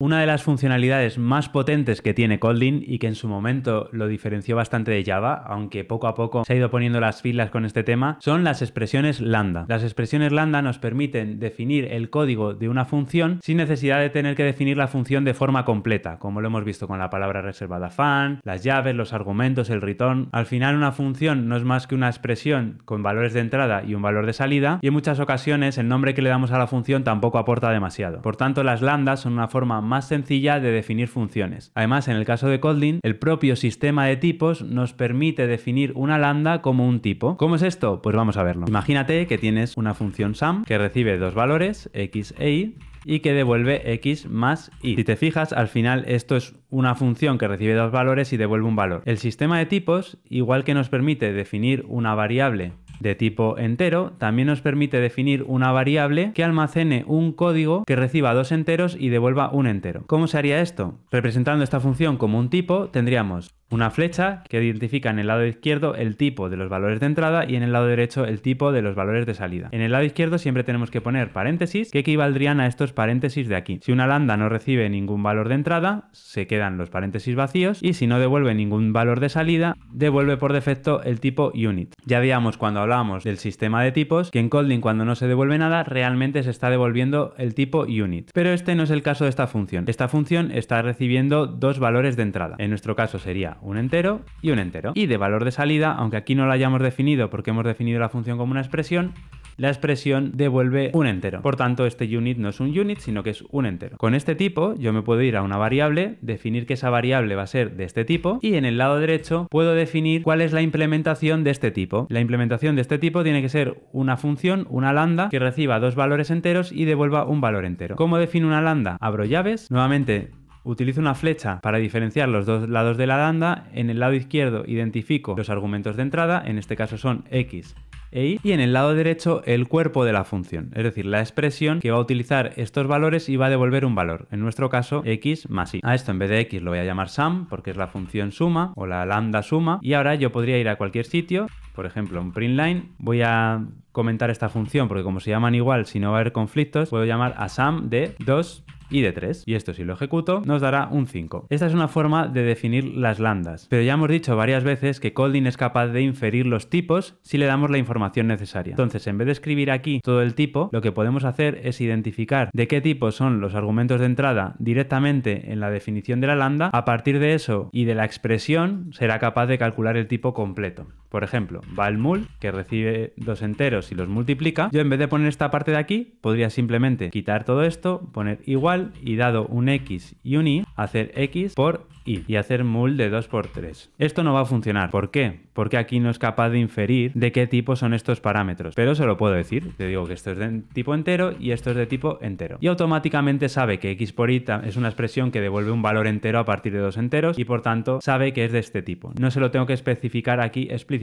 Una de las funcionalidades más potentes que tiene Kotlin y que en su momento lo diferenció bastante de Java, aunque poco a poco se ha ido poniendo las filas con este tema, son las expresiones lambda. Las expresiones lambda nos permiten definir el código de una función sin necesidad de tener que definir la función de forma completa, como lo hemos visto con la palabra reservada fan, las llaves, los argumentos, el return. Al final una función no es más que una expresión con valores de entrada y un valor de salida y en muchas ocasiones el nombre que le damos a la función tampoco aporta demasiado. Por tanto, las lambdas son una forma más sencilla de definir funciones. Además, en el caso de Kotlin, el propio sistema de tipos nos permite definir una lambda como un tipo. ¿Cómo es esto? Pues vamos a verlo. Imagínate que tienes una función sum que recibe dos valores, x e y, y que devuelve x más y. Si te fijas, al final esto es una función que recibe dos valores y devuelve un valor. El sistema de tipos, igual que nos permite definir una variable de tipo entero, también nos permite definir una variable que almacene un código que reciba dos enteros y devuelva un entero. ¿Cómo se haría esto? Representando esta función como un tipo, tendríamos una flecha que identifica en el lado izquierdo el tipo de los valores de entrada y en el lado derecho el tipo de los valores de salida. En el lado izquierdo siempre tenemos que poner paréntesis que equivaldrían a estos paréntesis de aquí. Si una lambda no recibe ningún valor de entrada, se quedan los paréntesis vacíos y si no devuelve ningún valor de salida, devuelve por defecto el tipo unit. Ya veíamos cuando hablábamos del sistema de tipos que en Kotlin cuando no se devuelve nada realmente se está devolviendo el tipo unit. Pero este no es el caso de esta función. Esta función está recibiendo dos valores de entrada. En nuestro caso sería un entero y un entero. Y de valor de salida, aunque aquí no lo hayamos definido porque hemos definido la función como una expresión, la expresión devuelve un entero. Por tanto, este unit no es un unit, sino que es un entero. Con este tipo, yo me puedo ir a una variable, definir que esa variable va a ser de este tipo, y en el lado derecho puedo definir cuál es la implementación de este tipo. La implementación de este tipo tiene que ser una función, una lambda, que reciba dos valores enteros y devuelva un valor entero. ¿Cómo defino una lambda? Abro llaves, nuevamente Utilizo una flecha para diferenciar los dos lados de la lambda. En el lado izquierdo identifico los argumentos de entrada, en este caso son x e y, y en el lado derecho el cuerpo de la función, es decir, la expresión que va a utilizar estos valores y va a devolver un valor, en nuestro caso x más y. A esto en vez de x lo voy a llamar sum porque es la función suma o la lambda suma y ahora yo podría ir a cualquier sitio, por ejemplo un line voy a comentar esta función porque como se llaman igual si no va a haber conflictos, puedo llamar a sum de 2 y de 3. Y esto si lo ejecuto nos dará un 5. Esta es una forma de definir las lambdas. pero ya hemos dicho varias veces que Colding es capaz de inferir los tipos si le damos la información necesaria. Entonces, en vez de escribir aquí todo el tipo, lo que podemos hacer es identificar de qué tipo son los argumentos de entrada directamente en la definición de la lambda. A partir de eso y de la expresión, será capaz de calcular el tipo completo. Por ejemplo, va el mul, que recibe dos enteros y los multiplica. Yo en vez de poner esta parte de aquí, podría simplemente quitar todo esto, poner igual y dado un x y un y, hacer x por y y hacer mul de 2 por 3. Esto no va a funcionar. ¿Por qué? Porque aquí no es capaz de inferir de qué tipo son estos parámetros. Pero se lo puedo decir. Te digo que esto es de tipo entero y esto es de tipo entero. Y automáticamente sabe que x por y es una expresión que devuelve un valor entero a partir de dos enteros y por tanto sabe que es de este tipo. No se lo tengo que especificar aquí explícitamente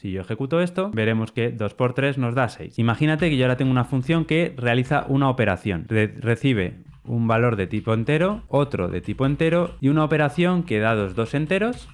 si yo ejecuto esto, veremos que 2 por 3 nos da 6. Imagínate que yo ahora tengo una función que realiza una operación. recibe un valor de tipo entero, otro de tipo entero y una operación que dados dos enteros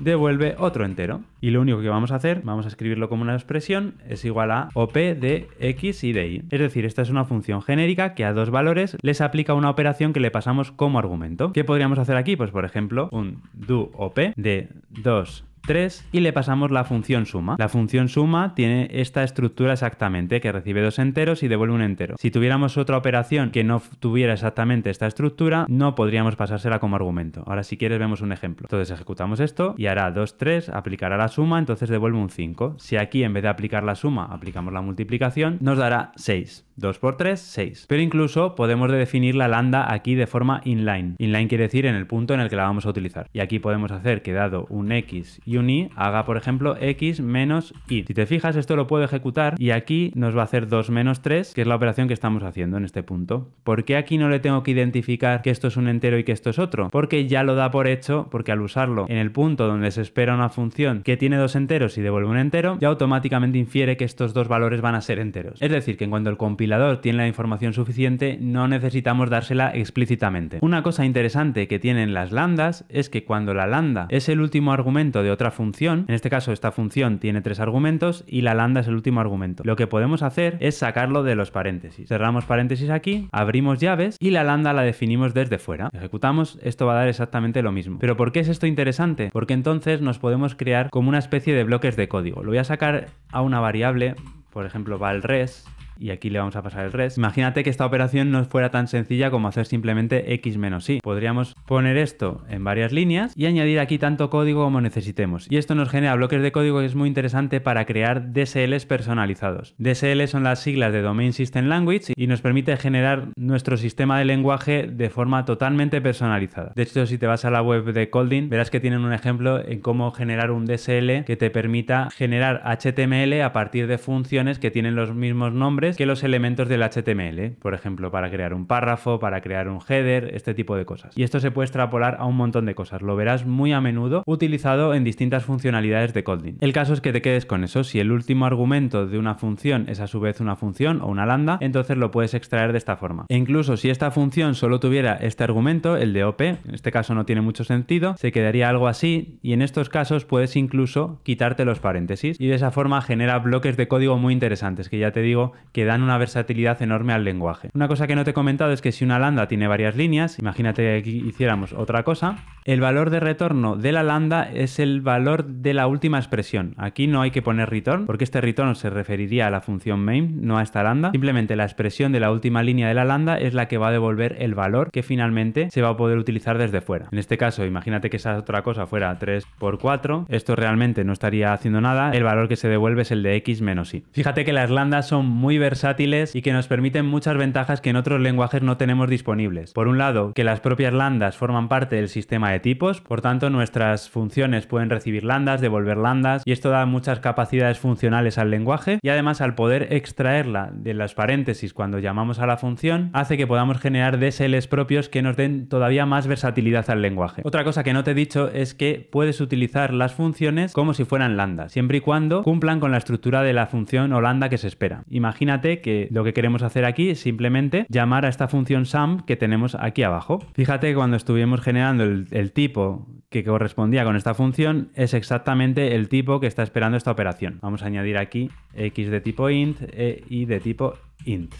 devuelve otro entero. Y lo único que vamos a hacer, vamos a escribirlo como una expresión, es igual a op de x y de y. Es decir, esta es una función genérica que a dos valores les aplica una operación que le pasamos como argumento. ¿Qué podríamos hacer aquí? Pues por ejemplo, un do op de 2 3 y le pasamos la función suma. La función suma tiene esta estructura exactamente, que recibe dos enteros y devuelve un entero. Si tuviéramos otra operación que no tuviera exactamente esta estructura, no podríamos pasársela como argumento. Ahora si quieres vemos un ejemplo. Entonces ejecutamos esto y hará 2, 3, aplicará la suma, entonces devuelve un 5. Si aquí en vez de aplicar la suma aplicamos la multiplicación, nos dará 6. 2 por 3, 6. Pero incluso podemos definir la lambda aquí de forma inline. Inline quiere decir en el punto en el que la vamos a utilizar. Y aquí podemos hacer que dado un x y un i haga, por ejemplo, x menos y. Si te fijas, esto lo puedo ejecutar y aquí nos va a hacer 2 menos 3, que es la operación que estamos haciendo en este punto. ¿Por qué aquí no le tengo que identificar que esto es un entero y que esto es otro? Porque ya lo da por hecho, porque al usarlo en el punto donde se espera una función que tiene dos enteros y devuelve un entero, ya automáticamente infiere que estos dos valores van a ser enteros. Es decir, que cuando el compilador tiene la información suficiente, no necesitamos dársela explícitamente. Una cosa interesante que tienen las lambdas es que cuando la lambda es el último argumento de otra función. En este caso, esta función tiene tres argumentos y la lambda es el último argumento. Lo que podemos hacer es sacarlo de los paréntesis. Cerramos paréntesis aquí, abrimos llaves y la lambda la definimos desde fuera. Ejecutamos, esto va a dar exactamente lo mismo. ¿Pero por qué es esto interesante? Porque entonces nos podemos crear como una especie de bloques de código. Lo voy a sacar a una variable, por ejemplo, res y aquí le vamos a pasar el res. Imagínate que esta operación no fuera tan sencilla como hacer simplemente x menos y. Podríamos poner esto en varias líneas y añadir aquí tanto código como necesitemos. Y esto nos genera bloques de código que es muy interesante para crear DSLs personalizados. DSL son las siglas de Domain System Language y nos permite generar nuestro sistema de lenguaje de forma totalmente personalizada. De hecho, si te vas a la web de Colding, verás que tienen un ejemplo en cómo generar un DSL que te permita generar HTML a partir de funciones que tienen los mismos nombres que los elementos del HTML, por ejemplo, para crear un párrafo, para crear un header, este tipo de cosas. Y esto se puede extrapolar a un montón de cosas, lo verás muy a menudo utilizado en distintas funcionalidades de coding. El caso es que te quedes con eso, si el último argumento de una función es a su vez una función o una lambda, entonces lo puedes extraer de esta forma. E incluso si esta función solo tuviera este argumento, el de OP, en este caso no tiene mucho sentido, se quedaría algo así y en estos casos puedes incluso quitarte los paréntesis y de esa forma genera bloques de código muy interesantes que ya te digo que dan una versatilidad enorme al lenguaje. Una cosa que no te he comentado es que si una lambda tiene varias líneas, imagínate que hiciéramos otra cosa, el valor de retorno de la lambda es el valor de la última expresión. Aquí no hay que poner return porque este return se referiría a la función main, no a esta lambda. Simplemente la expresión de la última línea de la lambda es la que va a devolver el valor que finalmente se va a poder utilizar desde fuera. En este caso, imagínate que esa otra cosa fuera 3 por 4. Esto realmente no estaría haciendo nada. El valor que se devuelve es el de x menos y. Fíjate que las lambdas son muy versátiles y que nos permiten muchas ventajas que en otros lenguajes no tenemos disponibles. Por un lado, que las propias lambdas forman parte del sistema tipos, por tanto nuestras funciones pueden recibir lambdas, devolver lambdas y esto da muchas capacidades funcionales al lenguaje y además al poder extraerla de las paréntesis cuando llamamos a la función hace que podamos generar DSLs propios que nos den todavía más versatilidad al lenguaje. Otra cosa que no te he dicho es que puedes utilizar las funciones como si fueran lambdas, siempre y cuando cumplan con la estructura de la función o lambda que se espera. Imagínate que lo que queremos hacer aquí es simplemente llamar a esta función sum que tenemos aquí abajo. Fíjate que cuando estuvimos generando el el tipo que correspondía con esta función es exactamente el tipo que está esperando esta operación. Vamos a añadir aquí x de tipo int e y de tipo int.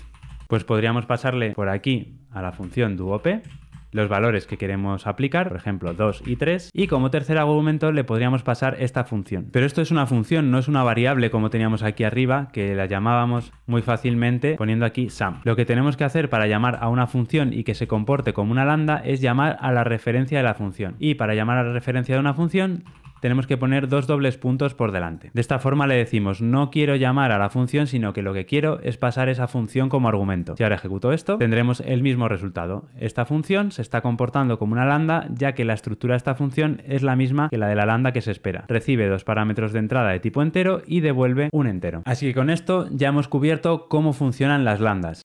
Pues podríamos pasarle por aquí a la función duope los valores que queremos aplicar, por ejemplo 2 y 3, y como tercer argumento le podríamos pasar esta función. Pero esto es una función, no es una variable como teníamos aquí arriba, que la llamábamos muy fácilmente poniendo aquí sum. Lo que tenemos que hacer para llamar a una función y que se comporte como una lambda es llamar a la referencia de la función. Y para llamar a la referencia de una función tenemos que poner dos dobles puntos por delante. De esta forma le decimos no quiero llamar a la función, sino que lo que quiero es pasar esa función como argumento. Si ahora ejecuto esto, tendremos el mismo resultado. Esta función se está comportando como una lambda, ya que la estructura de esta función es la misma que la de la lambda que se espera. Recibe dos parámetros de entrada de tipo entero y devuelve un entero. Así que con esto ya hemos cubierto cómo funcionan las lambdas.